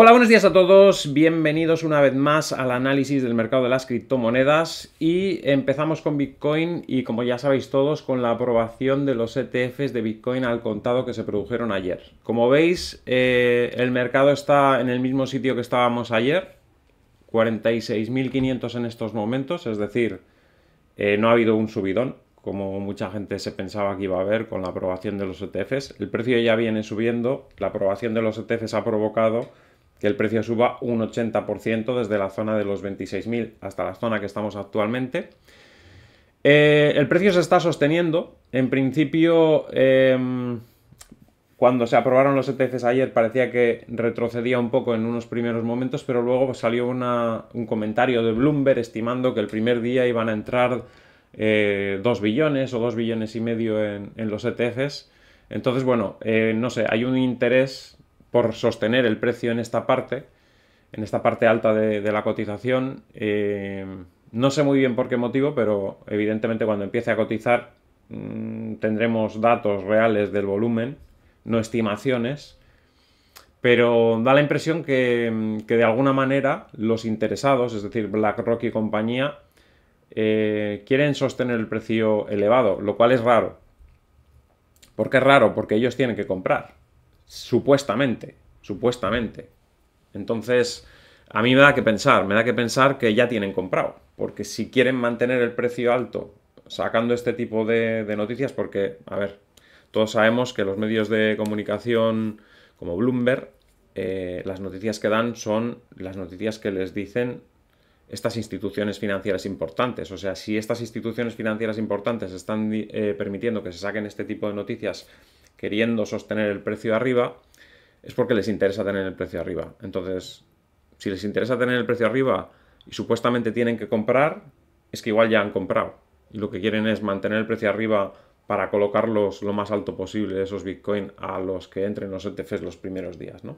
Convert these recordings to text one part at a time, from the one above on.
Hola, buenos días a todos. Bienvenidos una vez más al análisis del mercado de las criptomonedas y empezamos con Bitcoin y como ya sabéis todos con la aprobación de los ETFs de Bitcoin al contado que se produjeron ayer. Como veis, eh, el mercado está en el mismo sitio que estábamos ayer, 46.500 en estos momentos, es decir, eh, no ha habido un subidón como mucha gente se pensaba que iba a haber con la aprobación de los ETFs. El precio ya viene subiendo, la aprobación de los ETFs ha provocado que el precio suba un 80% desde la zona de los 26.000 hasta la zona que estamos actualmente. Eh, el precio se está sosteniendo. En principio, em, cuando se aprobaron los ETFs ayer parecía que retrocedía un poco en unos primeros momentos, pero luego salió un comentario de Bloomberg estimando que el primer día iban a entrar 2 eh, billones o 2 billones y medio en, en los ETFs. Entonces, bueno, eh, no sé, hay un interés sostener el precio en esta parte, en esta parte alta de, la cotización. Eh, no sé muy bien por qué motivo, pero evidentemente cuando empiece a cotizar mm, tendremos datos reales del volumen, no estimaciones. Pero da la impresión que, que de alguna manera los interesados, es decir, BlackRock y compañía, eh, quieren sostener el precio elevado, lo cual es raro. ¿Por qué es raro? Porque ellos tienen que comprar. Supuestamente, supuestamente. Entonces, a mí me da que pensar, me da que pensar que ya tienen comprado, porque si quieren mantener el precio alto sacando este tipo de, noticias, porque, a ver, todos sabemos que los medios de comunicación como Bloomberg, eh, las noticias que dan son las noticias que les dicen estas instituciones financieras importantes. O sea, si estas instituciones financieras importantes están eh, permitiendo que se saquen este tipo de noticias queriendo sostener el precio arriba, es porque les interesa tener el precio arriba. Entonces, si les interesa tener el precio arriba y supuestamente tienen que comprar, es que igual ya han comprado. Y lo que quieren es mantener el precio arriba para colocarlos lo más alto posible, esos Bitcoin, a los que entren los ETFs los primeros días, ¿no?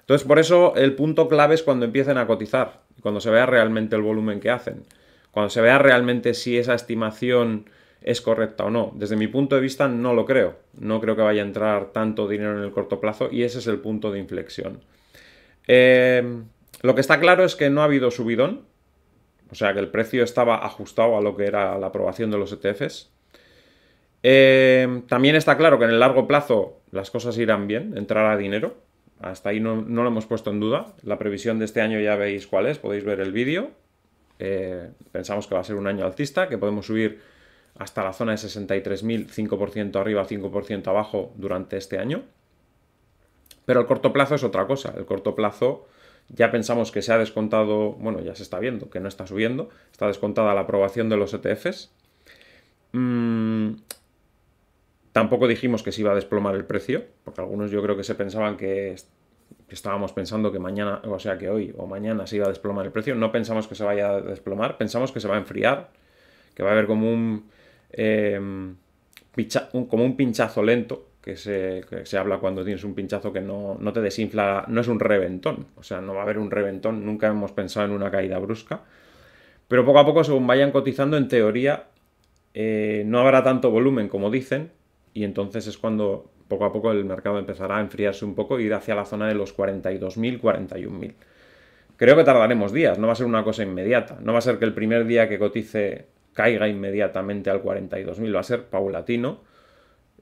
Entonces, por eso el punto clave es cuando empiecen a cotizar, cuando se vea realmente el volumen que hacen, cuando se vea realmente si esa estimación es correcta o no. Desde mi punto de vista no lo creo. No creo que vaya a entrar tanto dinero en el corto plazo y ese es el punto de inflexión. Em, lo que está claro es que no ha habido subidón, o sea que el precio estaba ajustado a lo que era la aprobación de los ETFs. Em, también está claro que en el largo plazo las cosas irán bien, entrará dinero. Hasta ahí no, lo hemos puesto en duda. La previsión de este año ya veis cuál es, podéis ver el vídeo. Eh, pensamos que va a ser un año altista, que podemos subir hasta la zona de 63.000, 5% arriba, 5% abajo durante este año. Pero el corto plazo es otra cosa. El corto plazo ya pensamos que se ha descontado, bueno, ya se está viendo que no está subiendo, está descontada la aprobación de los ETFs. Mm, tampoco dijimos que se iba a desplomar el precio, porque algunos yo creo que se pensaban que, que estábamos pensando que mañana, o sea, que hoy o mañana se iba a desplomar el precio. No pensamos que se vaya a desplomar, pensamos que se va a enfriar, que va a haber como un Em, como un pinchazo lento, que se, habla cuando tienes un pinchazo que no, te desinfla, no es un reventón, o sea, no va a haber un reventón, nunca hemos pensado en una caída brusca, pero poco a poco, según vayan cotizando, en teoría eh, no habrá tanto volumen como dicen, y entonces es cuando poco a poco el mercado empezará a enfriarse un poco e ir hacia la zona de los 42.000, 41.000. Creo que tardaremos días, no va a ser una cosa inmediata, no va a ser que el primer día que cotice caiga inmediatamente al 42.000, va a ser paulatino.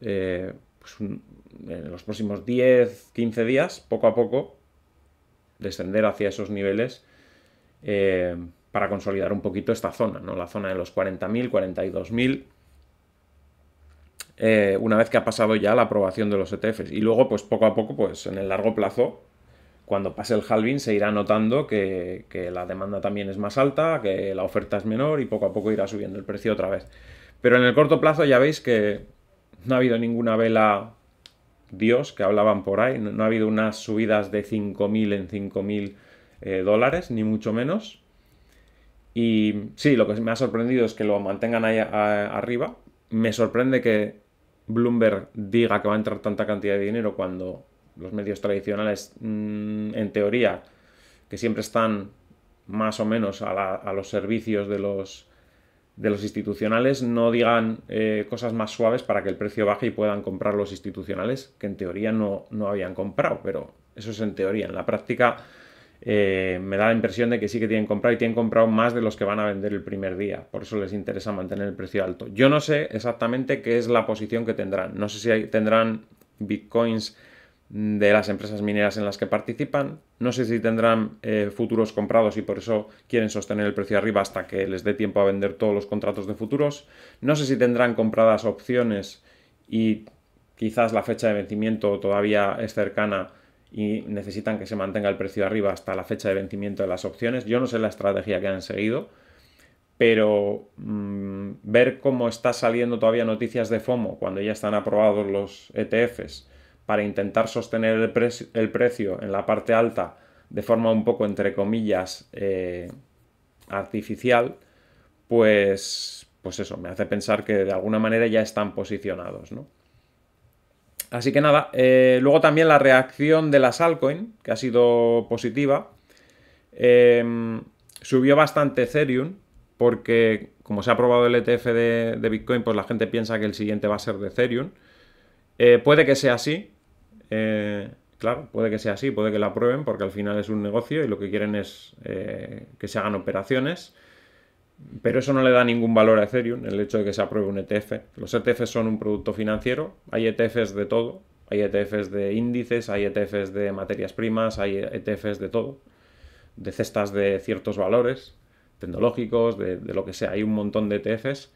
Eh, pues, mm, en los próximos 10, 15 días, poco a poco, descender hacia esos niveles eh, para consolidar un poquito esta zona, ¿no? la zona de los 40.000, 42.000. Eh, una vez que ha pasado ya la aprobación de los ETFs y luego pues poco a poco pues en el largo plazo cuando pase el halving se irá notando que, la demanda también es más alta, que la oferta es menor y poco a poco irá subiendo el precio otra vez. Pero en el corto plazo ya veis que no ha habido ninguna vela Dios que hablaban por ahí, no, ha habido unas subidas de 5.000 en 5.000 eh, dólares, ni mucho menos. Y sí, lo que me ha sorprendido es que lo mantengan ahí arriba. Me sorprende que Bloomberg diga que va a entrar tanta cantidad de dinero cuando los medios tradicionales, mm, en teoría, que siempre están más o menos a, los servicios de los, de los institucionales, no digan eh, cosas más suaves para que el precio baje y puedan comprar los institucionales, que en teoría no, no habían comprado, pero eso es en teoría. En la práctica eh, me da la impresión de que sí que tienen comprado y tienen comprado más de los que van a vender el primer día. Por eso les interesa mantener el precio alto. Yo no sé exactamente qué es la posición que tendrán. No sé si tendrán bitcoins de las empresas mineras en las que participan. No sé si tendrán eh, futuros comprados y por eso quieren sostener el precio arriba hasta que les dé tiempo a vender todos los contratos de futuros. No sé si tendrán compradas opciones y quizás la fecha de vencimiento todavía es cercana y necesitan que se mantenga el precio arriba hasta la fecha de vencimiento de las opciones. Yo no sé la estrategia que han seguido, pero mm, ver cómo está saliendo todavía noticias de FOMO cuando ya están aprobados los ETFs para intentar sostener el, precio en la parte alta de forma un poco, entre comillas, eh, artificial, pues, pues eso, me hace pensar que de alguna manera ya están posicionados, Así que nada, eh, luego también la reacción de las altcoin, que ha sido positiva, em, subió bastante Ethereum, porque como se ha aprobado el ETF de, Bitcoin, pues la gente piensa que el siguiente va a ser de Ethereum. Eh, puede que sea así, eh, claro, puede que sea así, puede que la aprueben porque al final es un negocio y lo que quieren es eh, que se hagan operaciones. Pero eso no le da ningún valor a Ethereum, el hecho de que se apruebe un ETF. Los ETFs son un producto financiero, hay ETFs de todo, hay ETFs de índices, hay ETFs de materias primas, hay ETFs de todo, de cestas de ciertos valores tecnológicos, de lo que sea, hay un montón de ETFs.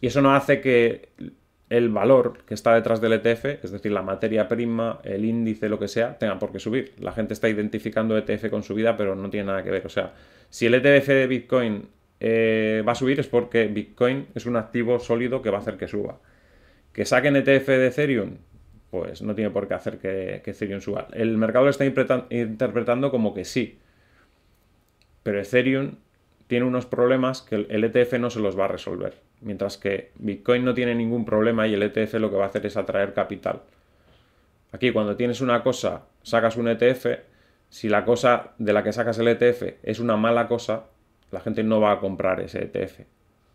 Y eso no hace que el valor que está detrás del ETF, es decir, la materia prima, el índice, lo que sea, tenga por qué subir. La gente está identificando ETF con subida, pero no tiene nada que ver. O sea, si el ETF de Bitcoin eh, va a subir es porque Bitcoin es un activo sólido que va a hacer que suba. Que saquen ETF de Ethereum, pues no tiene por qué hacer que, que Ethereum suba. El mercado lo está interpretando como que sí. Pero Ethereum tiene unos problemas que el ETF e no se los va a resolver. Mientras que Bitcoin no tiene ningún problema y el ETF lo que va a hacer es atraer capital. Aquí cuando tienes una cosa, sacas un ETF, si la cosa de la que sacas el ETF es una mala cosa, la gente no va a comprar ese ETF.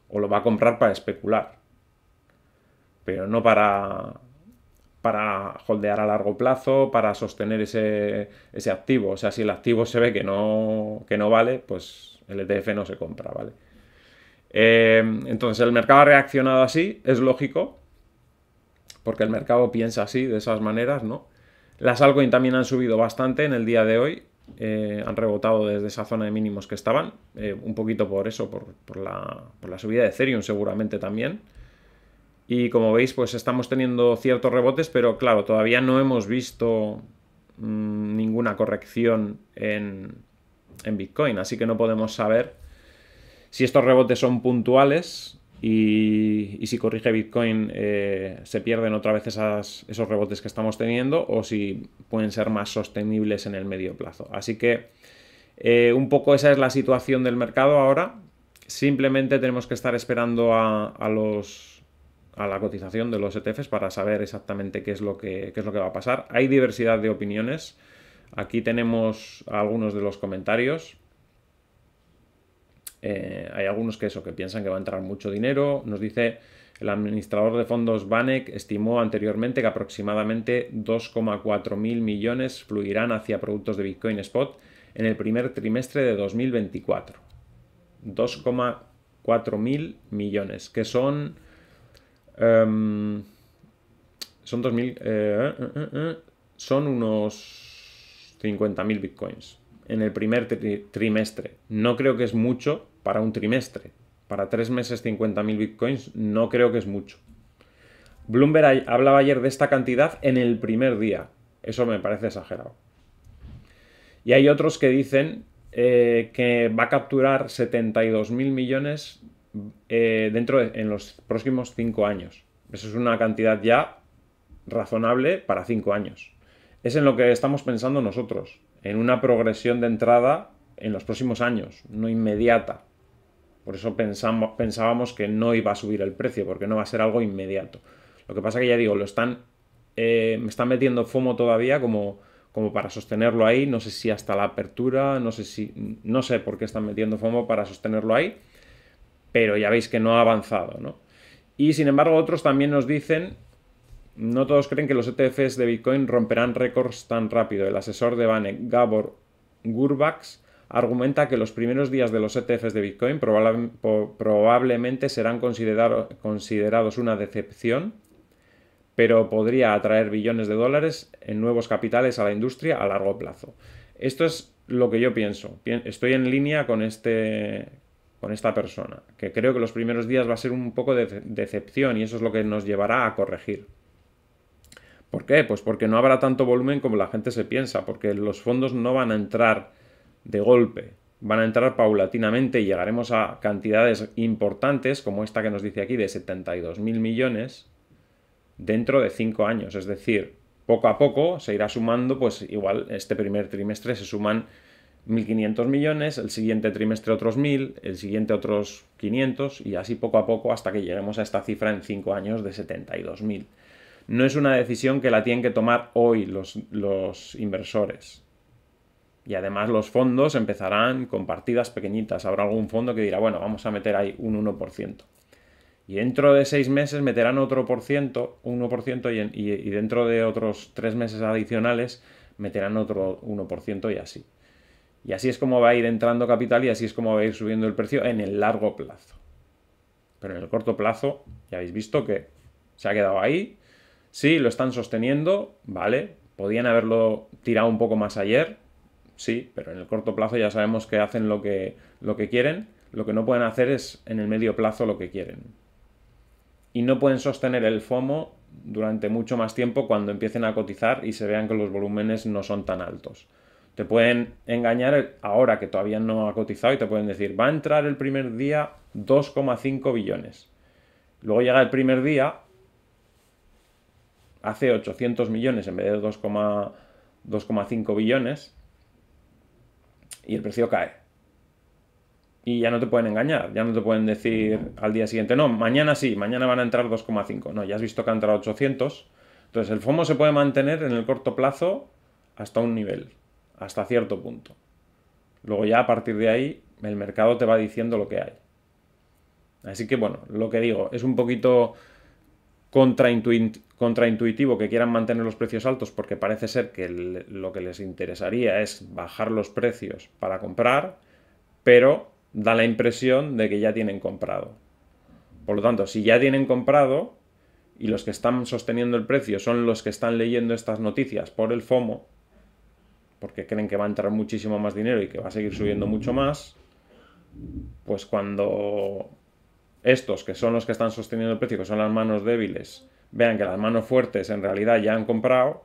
O lo va a comprar para especular. Pero no para, para holdear a largo plazo, para sostener ese, activo. O sea, si el activo se ve que no, que no vale, pues el ETF no se compra, ¿vale? Eh, entonces, el mercado ha reaccionado así, es lógico, porque el mercado piensa así, de esas maneras, ¿no? Las altcoins también han subido bastante en el día de hoy, eh, han rebotado desde esa zona de mínimos que estaban, eh, un poquito por eso, por, la, subida de Ethereum seguramente también. Y como veis, pues estamos teniendo ciertos rebotes, pero claro, todavía no hemos visto mm, ninguna corrección en, en Bitcoin. Así que no podemos saber si estos rebotes son puntuales y, si corrige Bitcoin eh, se pierden otra vez esos rebotes que estamos teniendo o si pueden ser más sostenibles en el medio plazo. Así que eh, un poco esa es la situación del mercado ahora. Simplemente tenemos que estar esperando a, los a la cotización de los ETFs para saber exactamente qué es lo que, qué es lo que va a pasar. Hay diversidad de opiniones. Aquí tenemos algunos de los comentarios. Eh, hay algunos que eso, que piensan que va a entrar mucho dinero. Nos dice el administrador de fondos Banek estimó anteriormente que aproximadamente 2,4 mil millones fluirán hacia productos de Bitcoin Spot en el primer trimestre de 2024. 2,4 mil millones, que son... Em, son 2.000... Eh, eh, son unos 50.000 bitcoins en el primer trimestre. No creo que es mucho para un trimestre. Para tres meses 50.000 bitcoins no creo que es mucho. Bloomberg hablaba ayer de esta cantidad en el primer día. Eso me parece exagerado. Y hay otros que dicen eh, que va a capturar 72.000 millones eh, dentro de, en los próximos cinco años. Eso es una cantidad ya razonable para cinco años es en lo que estamos pensando nosotros, en una progresión de entrada en los próximos años, no inmediata. Por eso pensábamos que no iba a subir el precio, porque no va a ser algo inmediato. Lo que pasa que ya digo, lo están, eh, me están metiendo FOMO todavía como, para sostenerlo ahí, no sé si hasta la apertura, no sé si, no sé por qué están metiendo FOMO para sostenerlo ahí, pero ya veis que no ha avanzado, ¿no? Y sin embargo otros también nos dicen no todos creen que los ETFs de Bitcoin romperán récords tan rápido. El asesor de Banek, Gabor Gurbax, argumenta que los primeros días de los ETFs de Bitcoin probablemente serán considerados una decepción, pero podría atraer billones de dólares en nuevos capitales a la industria a largo plazo. Esto es lo que yo pienso. Estoy en línea con este con esta persona, que creo que los primeros días va a ser un poco de decepción y eso es lo que nos llevará a corregir. ¿Por qué? Pues porque no habrá tanto volumen como la gente se piensa, porque los fondos no van a entrar de golpe, van a entrar paulatinamente y llegaremos a cantidades importantes, como esta que nos dice aquí, de 72.000 millones dentro de 5 años. Es decir, poco a poco se irá sumando, pues igual este primer trimestre se suman 1.500 millones, el siguiente trimestre otros 1.000, el siguiente otros 500 y así poco a poco hasta que lleguemos a esta cifra en 5 años de 72.000 no es una decisión que la tienen que tomar hoy los, inversores. Y además los fondos empezarán con partidas pequeñitas. Habrá algún fondo que dirá, bueno, vamos a meter ahí un 1%. Y dentro de seis meses meterán otro por ciento, 1%, y, y dentro de otros tres meses adicionales meterán otro 1% y así. Y así es como va a ir entrando capital y así es como va a ir subiendo el precio en el largo plazo. Pero en el corto plazo, ya habéis visto que se ha quedado ahí, Sí, lo están sosteniendo, vale. Podían haberlo tirado un poco más ayer, sí, pero en el corto plazo ya sabemos que hacen lo que, lo que quieren. Lo que no pueden hacer es en el medio plazo lo que quieren. Y no pueden sostener el FOMO durante mucho más tiempo cuando empiecen a cotizar y se vean que los volúmenes no son tan altos. Te pueden engañar ahora que todavía no ha cotizado y te pueden decir, va a entrar el primer día 2,5 billones. Luego llega el primer día hace 800 millones en vez de 2,5 billones y el precio cae. Y ya no te pueden engañar, ya no te pueden decir al día siguiente, no, mañana sí, mañana van a entrar 2,5. No, ya has visto que han entrado 800. Entonces el FOMO se puede mantener en el corto plazo hasta un nivel, hasta cierto punto. Luego ya a partir de ahí el mercado te va diciendo lo que hay. Así que bueno, lo que digo, es un poquito contraintuitivo que quieran mantener los precios altos porque parece ser que lo que les interesaría es bajar los precios para comprar, pero da la impresión de que ya tienen comprado. Por lo tanto, si ya tienen comprado y los que están sosteniendo el precio son los que están leyendo estas noticias por el FOMO, porque creen que va a entrar muchísimo más dinero y que va a seguir subiendo mucho más, pues cuando estos, que son los que están sosteniendo el precio, que son las manos débiles, vean que las manos fuertes en realidad ya han comprado,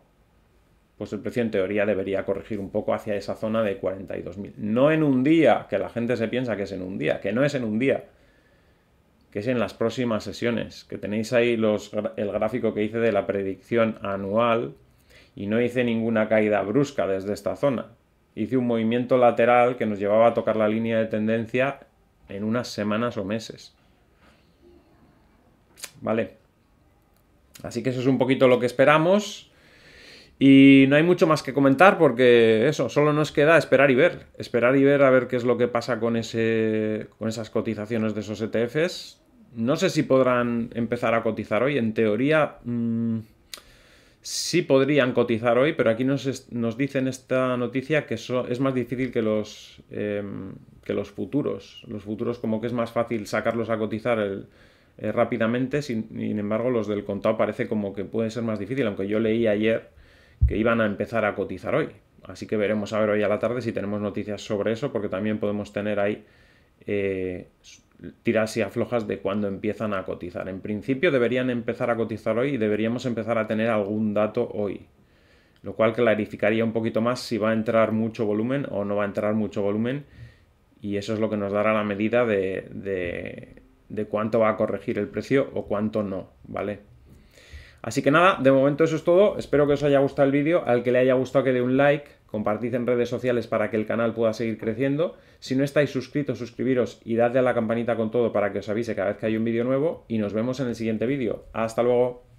pues el precio en teoría debería corregir un poco hacia esa zona de 42.000. No en un día, que la gente se piensa que es en un día, que no es en un día, que es en las próximas sesiones, que tenéis ahí el gráfico que hice de la predicción anual y no hice ninguna caída brusca desde esta zona. Hice un movimiento lateral que nos llevaba a tocar la línea de tendencia en unas semanas o meses. ¿vale? Así que eso es un poquito lo que esperamos. Y no hay mucho más que comentar porque eso, solo nos queda esperar y ver. Esperar y ver a ver qué es lo que pasa con, ese, con esas cotizaciones de esos ETFs. No sé si podrán empezar a cotizar hoy. En teoría, mm, sí podrían cotizar hoy, pero aquí nos, dicen esta noticia que es más difícil que los, em, que los futuros. Los futuros como que es más fácil sacarlos a cotizar el, eh, rápidamente, sin, embargo los del contado parece como que pueden ser más difícil, aunque yo leí ayer que iban a empezar a cotizar hoy. Así que veremos a ver hoy a la tarde si tenemos noticias sobre eso, porque también podemos tener ahí eh, tiras y aflojas de cuándo empiezan a cotizar. En principio deberían empezar a cotizar hoy y deberíamos empezar a tener algún dato hoy, lo cual clarificaría un poquito más si va a entrar mucho volumen o no va a entrar mucho volumen y eso es lo que nos dará la medida de de cuánto va a corregir el precio o cuánto no, ¿vale? Así que nada, de momento eso es todo, espero que os haya gustado el vídeo, al que le haya gustado que dé un like, compartid en redes sociales para que el canal pueda seguir creciendo, si no estáis suscritos, suscribiros y dadle a la campanita con todo para que os avise cada vez que hay un vídeo nuevo y nos vemos en el siguiente vídeo. ¡Hasta luego!